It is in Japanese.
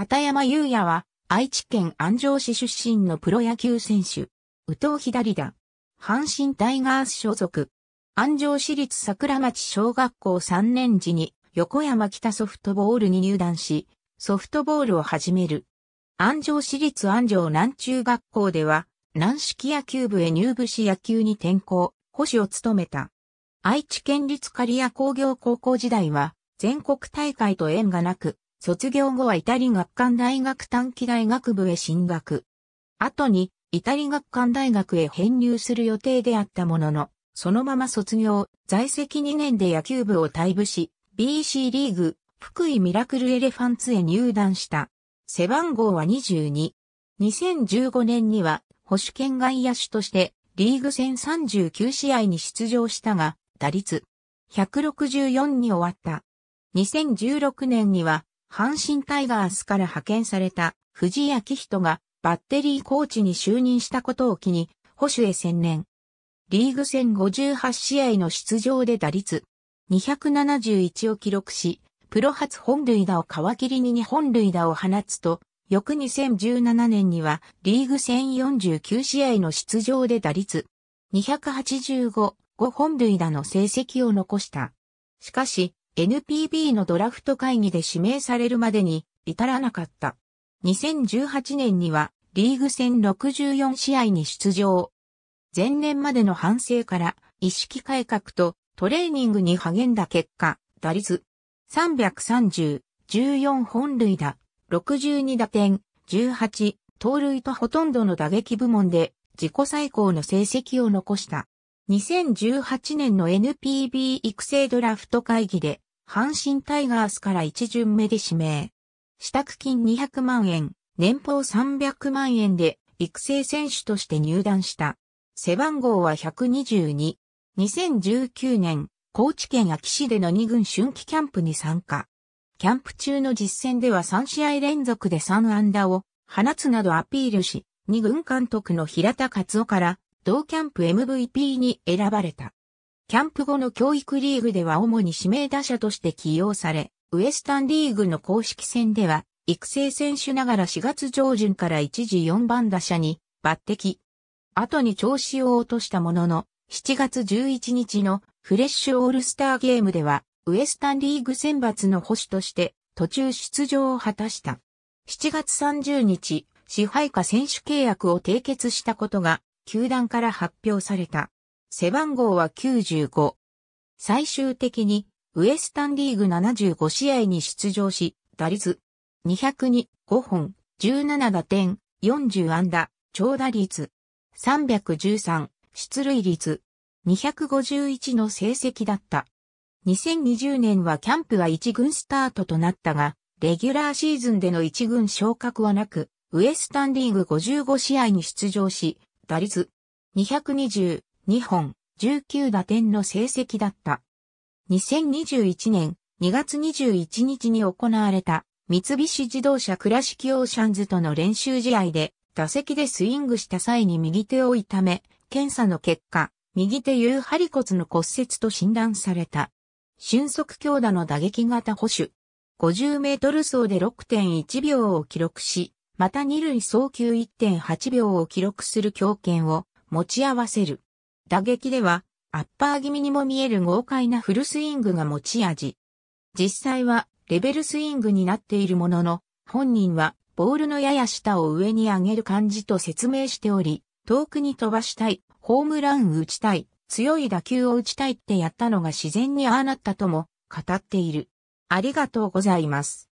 片山優也は、愛知県安城市出身のプロ野球選手。宇藤左だ。阪神タイガース所属。安城市立桜町小学校3年時に、横山北ソフトボールに入団し、ソフトボールを始める。安城市立安城南中学校では、軟式野球部へ入部し野球に転校、保守を務めた。愛知県立刈谷工業高校時代は、全国大会と縁がなく、卒業後はイタリ学館大学短期大学部へ進学。後に、イタリ学館大学へ編入する予定であったものの、そのまま卒業、在籍2年で野球部を退部し、BC リーグ、福井ミラクルエレファンツへ入団した。背番号は22。2015年には、保守圏外野手として、リーグ戦39試合に出場したが、打率164に終わった。2016年には阪神タイガースから派遣された藤井明人がバッテリーコーチに就任したことを機に、保守へ専念。リーグ戦58試合の出場で打率271を記録し、プロ初本塁打を皮切りに2本塁打を放つと、翌2017年にはリーグ戦49試合の出場で打率285、5本塁打の成績を残した。しかし、NPB のドラフト会議で指名されるまでに至らなかった。2018年にはリーグ戦64試合に出場。前年までの反省から意識改革とトレーニングに励んだ結果、打率330、14本塁打、62打点、18、盗塁とほとんどの打撃部門で自己最高の成績を残した。2018年の NPB 育成ドラフト会議で阪神タイガースから一巡目で指名。支度金200万円、年俸300万円で育成選手として入団した。背番号は122。2019年、高知県秋市での2軍春季キャンプに参加。キャンプ中の実戦では3試合連続で3安打を放つなどアピールし、2軍監督の平田勝夫から同キャンプ MVP に選ばれた。キャンプ後の教育リーグでは主に指名打者として起用され、ウエスタンリーグの公式戦では、育成選手ながら4月上旬から一時4番打者に抜擢。後に調子を落としたものの、7月11日のフレッシュオールスターゲームでは、ウエスタンリーグ選抜の保守として途中出場を果たした。7月30日、支配下選手契約を締結したことが、球団から発表された。背番号は95。最終的に、ウエスタンリーグ75試合に出場し、打率202、5本、17打点、40安打、長打率313、出塁率251の成績だった。2020年はキャンプは1軍スタートとなったが、レギュラーシーズンでの1軍昇格はなく、ウエスタンリーグ55試合に出場し、打率220、2本、19打点の成績だった。2021年2月21日に行われた三菱自動車倉敷オーシャンズとの練習試合で打席でスイングした際に右手を痛め、検査の結果、右手有張骨の骨折と診断された。俊足強打の打撃型保守。50メートル走で6.1秒を記録し、また二塁送球1.8秒を記録する強肩を持ち合わせる。打撃では、アッパー気味にも見える豪快なフルスイングが持ち味。実際は、レベルスイングになっているものの、本人は、ボールのやや下を上に上げる感じと説明しており、遠くに飛ばしたい、ホームラン打ちたい、強い打球を打ちたいってやったのが自然にああなったとも語っている。ありがとうございます。